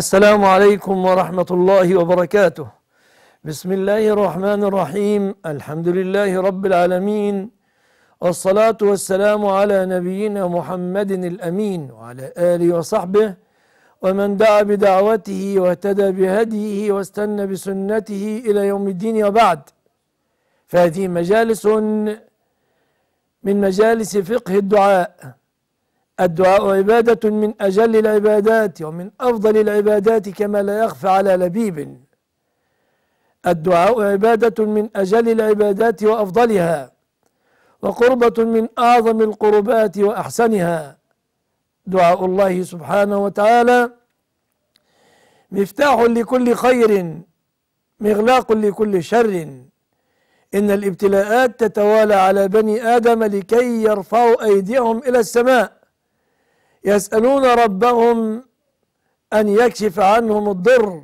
السلام عليكم ورحمة الله وبركاته بسم الله الرحمن الرحيم الحمد لله رب العالمين والصلاة والسلام على نبينا محمد الأمين وعلى آله وصحبه ومن دعا بدعوته واهتدى بهديه واستنى بسنته إلى يوم الدين وبعد فهذه مجالس من مجالس فقه الدعاء الدعاء عبادة من أجل العبادات ومن أفضل العبادات كما لا يخفى على لبيب الدعاء عبادة من أجل العبادات وأفضلها وقربة من أعظم القربات وأحسنها دعاء الله سبحانه وتعالى مفتاح لكل خير مغلاق لكل شر إن الابتلاءات تتوالى على بني آدم لكي يرفعوا أيديهم إلى السماء يسألون ربهم أن يكشف عنهم الضر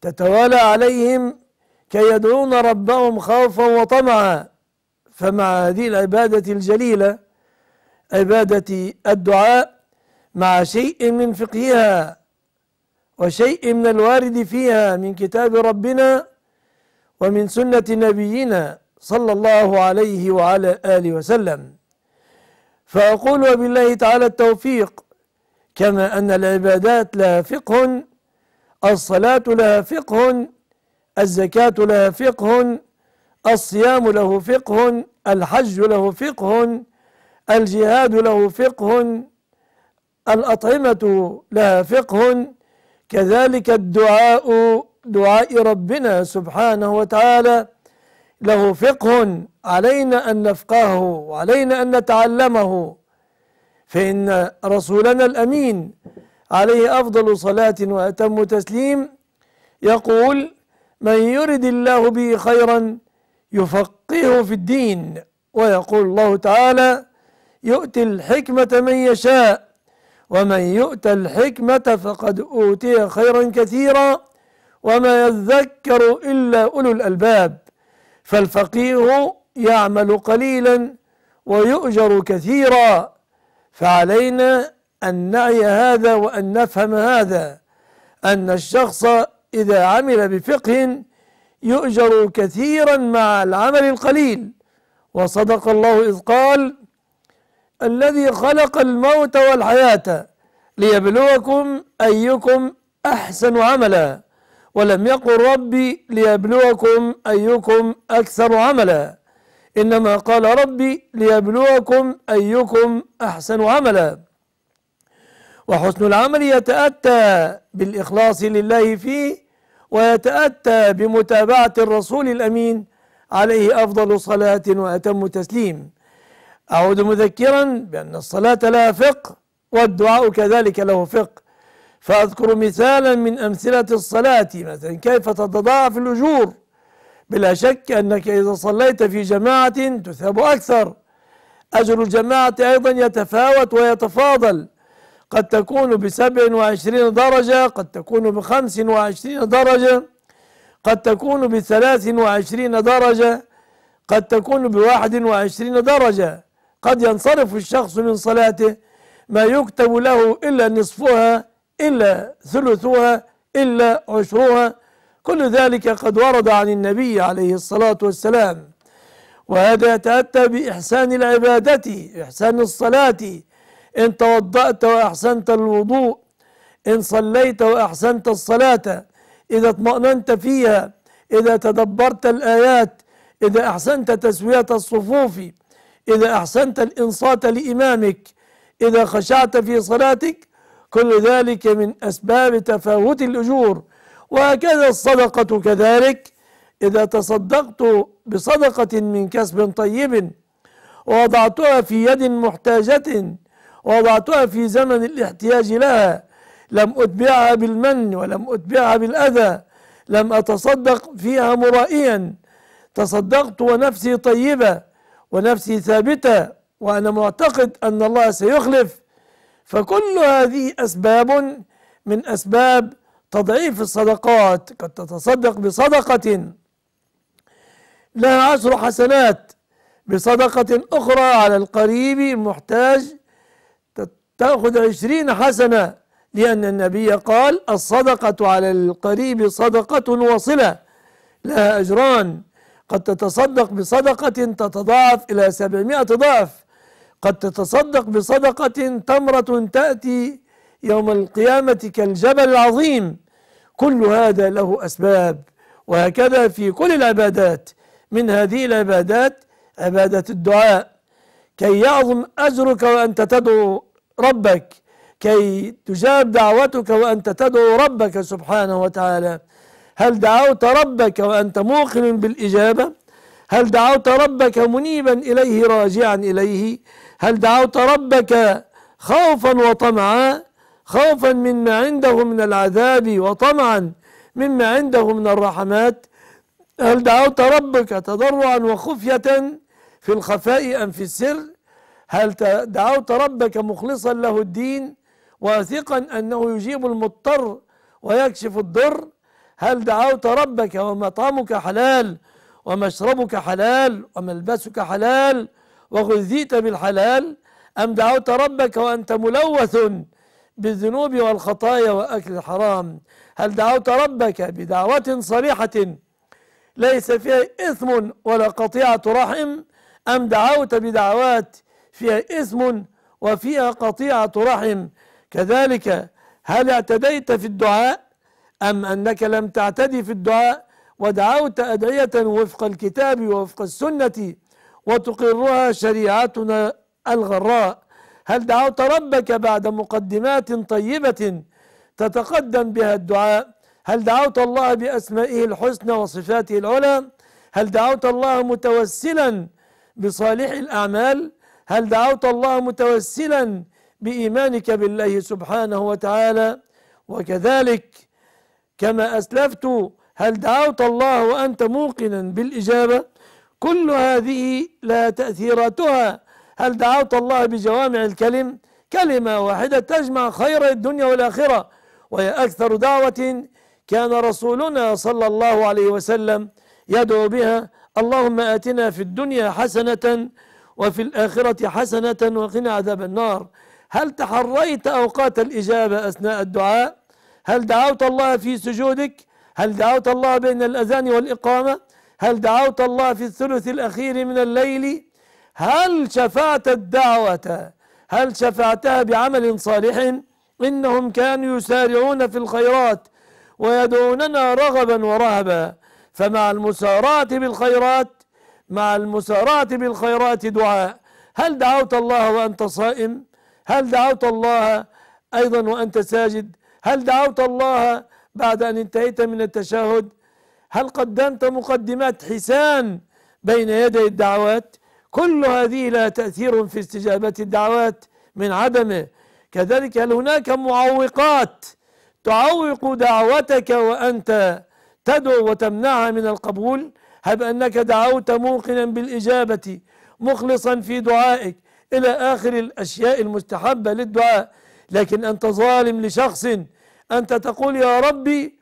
تتوالى عليهم كي يدعون ربهم خوفا وطمعا فمع هذه العبادة الجليلة عبادة الدعاء مع شيء من فقهها وشيء من الوارد فيها من كتاب ربنا ومن سنة نبينا صلى الله عليه وعلى آله وسلم فأقول وبالله تعالى التوفيق كما أن العبادات لها فقه الصلاة لها فقه الزكاة لها فقه الصيام له فقه الحج له فقه الجهاد له فقه الأطعمة لها فقه كذلك الدعاء دعاء ربنا سبحانه وتعالى له فقه علينا أن نفقهه وعلينا أن نتعلمه فإن رسولنا الأمين عليه أفضل صلاة وأتم تسليم يقول من يرد الله به خيرا يفقهه في الدين ويقول الله تعالى يؤتي الحكمة من يشاء ومن يؤت الحكمة فقد أوتي خيرا كثيرا وما يذكر إلا أولو الألباب فالفقيه يعمل قليلا ويؤجر كثيرا فعلينا أن نعي هذا وأن نفهم هذا أن الشخص إذا عمل بفقه يؤجر كثيرا مع العمل القليل وصدق الله إذ قال الذي خلق الموت والحياة ليبلوكم أيكم أحسن عملا ولم يقل ربي ليبلوكم أيكم أكثر عملا إنما قال ربي ليبلوكم أيكم أحسن عملا وحسن العمل يتأتى بالإخلاص لله فيه ويتأتى بمتابعة الرسول الأمين عليه أفضل صلاة وأتم تسليم أعود مذكرا بأن الصلاة لها فقه والدعاء كذلك له فقه فأذكر مثالا من أمثلة الصلاة مثلا كيف تتضاعف الأجور بلا شك أنك إذا صليت في جماعة تثاب أكثر أجر الجماعة أيضا يتفاوت ويتفاضل قد تكون بسبع وعشرين درجة قد تكون بخمس وعشرين درجة قد تكون بثلاث وعشرين درجة قد تكون بواحد وعشرين درجة قد ينصرف الشخص من صلاته ما يكتب له إلا نصفها إلا ثلثها إلا عشرها كل ذلك قد ورد عن النبي عليه الصلاة والسلام وهذا يتأتى بإحسان العبادة إحسان الصلاة إن توضأت وأحسنت الوضوء إن صليت وأحسنت الصلاة إذا اطمأننت فيها إذا تدبرت الآيات إذا أحسنت تسوية الصفوف إذا أحسنت الإنصات لإمامك إذا خشعت في صلاتك كل ذلك من أسباب تفاوت الأجور وهكذا الصدقة كذلك إذا تصدقت بصدقة من كسب طيب ووضعتها في يد محتاجة ووضعتها في زمن الاحتياج لها لم أتبعها بالمن ولم أتبعها بالأذى لم أتصدق فيها مرائيا تصدقت ونفسي طيبة ونفسي ثابتة وأنا معتقد أن الله سيخلف فكل هذه أسباب من أسباب تضعيف الصدقات قد تتصدق بصدقة لها عشر حسنات بصدقة أخرى على القريب المحتاج تأخذ عشرين حسنة لأن النبي قال الصدقة على القريب صدقة وصلة لها أجران قد تتصدق بصدقة تتضاعف إلى سبعمائة ضعف قد تتصدق بصدقة تمرة تأتي يوم القيامة كالجبل العظيم كل هذا له أسباب وهكذا في كل العبادات من هذه العبادات عبادة الدعاء كي يعظم أجرك وأنت تدعو ربك كي تجاب دعوتك وأنت تدعو ربك سبحانه وتعالى هل دعوت ربك وأنت موقن بالإجابة هل دعوت ربك منيبا إليه راجعا إليه هل دعوت ربك خوفا وطمعا خوفا مما عنده من العذاب وطمعا مما عنده من الرحمات هل دعوت ربك تضرعا وخفية في الخفاء أم في السر هل دعوت ربك مخلصا له الدين واثقا أنه يجيب المضطر ويكشف الضر هل دعوت ربك ومطعمك حلال ومشربك حلال وملبسك حلال وغذيت بالحلال أم دعوت ربك وأنت ملوث بالذنوب والخطايا وأكل الحرام هل دعوت ربك بدعوة صريحة ليس فيها إثم ولا قطيعة رحم أم دعوت بدعوات فيها إثم وفيها قطيعة رحم كذلك هل اعتديت في الدعاء أم أنك لم تعتدي في الدعاء ودعوت أدعية وفق الكتاب ووفق السنة وتقرها شريعتنا الغراء هل دعوت ربك بعد مقدمات طيبة تتقدم بها الدعاء هل دعوت الله بأسمائه الحسنى وصفاته العلى هل دعوت الله متوسلا بصالح الأعمال هل دعوت الله متوسلا بإيمانك بالله سبحانه وتعالى وكذلك كما أسلفت هل دعوت الله وأنت موقنا بالإجابة كل هذه لا تأثيراتها هل دعوت الله بجوامع الكلم كلمة واحدة تجمع خير الدنيا والآخرة وهي أكثر دعوة كان رسولنا صلى الله عليه وسلم يدعو بها اللهم آتنا في الدنيا حسنة وفي الآخرة حسنة وقنا عذاب النار هل تحريت أوقات الإجابة أثناء الدعاء هل دعوت الله في سجودك هل دعوت الله بين الأذان والإقامة هل دعوت الله في الثلث الأخير من الليل هل شفعت الدعوة هل شفعتها بعمل صالح إنهم كانوا يسارعون في الخيرات ويدعوننا رغبا ورهبا فمع المسارعة بالخيرات مع المسارعة بالخيرات دعاء هل دعوت الله وأنت صائم هل دعوت الله أيضا وأنت ساجد هل دعوت الله بعد أن انتهيت من التشهد هل قدمت مقدمات حسان بين يدي الدعوات كل هذه لها تأثير في استجابة الدعوات من عدمه كذلك هل هناك معوقات تعوق دعوتك وأنت تدعو وتمنعها من القبول هب أنك دعوت موقنا بالإجابة مخلصا في دعائك إلى آخر الأشياء المستحبة للدعاء لكن أنت ظالم لشخص أنت تقول يا ربي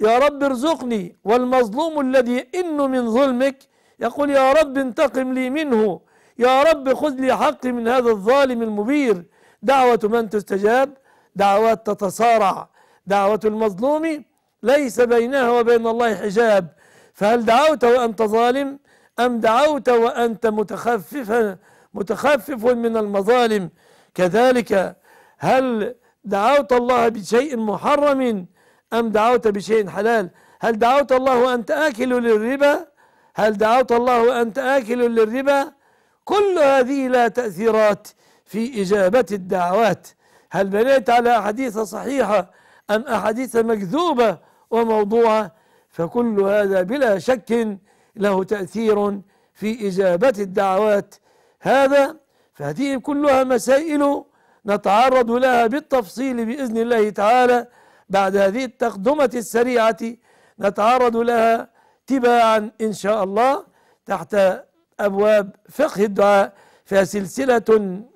يا رب ارزقني والمظلوم الذي يئن من ظلمك يقول يا رب انتقم لي منه يا رب خذ لي حقي من هذا الظالم المبير دعوة من تستجاب دعوات تتصارع دعوة المظلوم ليس بينها وبين الله حجاب فهل دعوت وأنت ظالم أم دعوت وأنت متخفف متخفف من المظالم كذلك هل دعوت الله بشيء محرم أم دعوت بشيء حلال هل دعوت الله وأنت آكل للربا هل دعوت الله وأنت آكل للربا كل هذه لا تأثيرات في إجابة الدعوات هل بنيت على أحاديث صحيحة أم أحاديث مكذوبة وموضوعة فكل هذا بلا شك له تأثير في إجابة الدعوات هذا فهذه كلها مسائل نتعرض لها بالتفصيل بإذن الله تعالى بعد هذه التقدمة السريعة نتعرض لها تباعا إن شاء الله تحت أبواب فقه الدعاء فيها سلسلة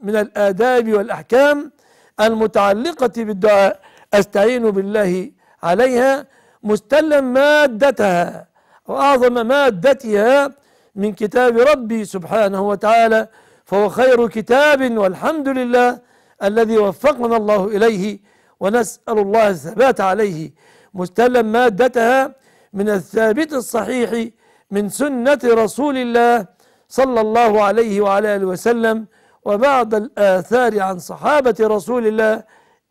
من الآداب والأحكام المتعلقة بالدعاء أستعين بالله عليها مستلا مادتها وأعظم مادتها من كتاب ربي سبحانه وتعالى فهو خير كتاب والحمد لله الذي وفقنا الله إليه ونسأل الله الثبات عليه مستلم مادتها من الثابت الصحيح من سنة رسول الله صلى الله عليه وعلى آله وسلم وبعض الآثار عن صحابة رسول الله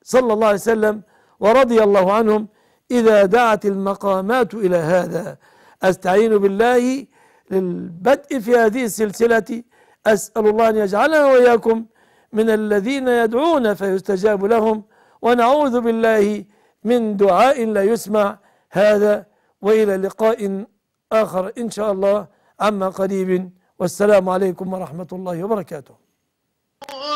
صلى الله عليه وسلم ورضي الله عنهم إذا دعت المقامات إلى هذا أستعين بالله للبدء في هذه السلسلة أسأل الله أن يجعلنا وإياكم من الذين يدعون فيستجاب لهم ونعوذ بالله من دعاء لا يسمع هذا والى لقاء اخر ان شاء الله عما قريب والسلام عليكم ورحمه الله وبركاته